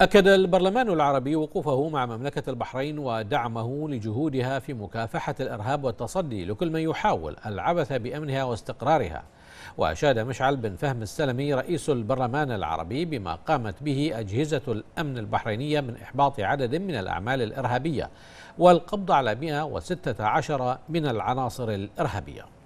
أكد البرلمان العربي وقوفه مع مملكة البحرين ودعمه لجهودها في مكافحة الإرهاب والتصدي لكل من يحاول العبث بأمنها واستقرارها وأشاد مشعل بن فهم السلمي رئيس البرلمان العربي بما قامت به أجهزة الأمن البحرينية من إحباط عدد من الأعمال الإرهابية والقبض على 116 من العناصر الإرهابية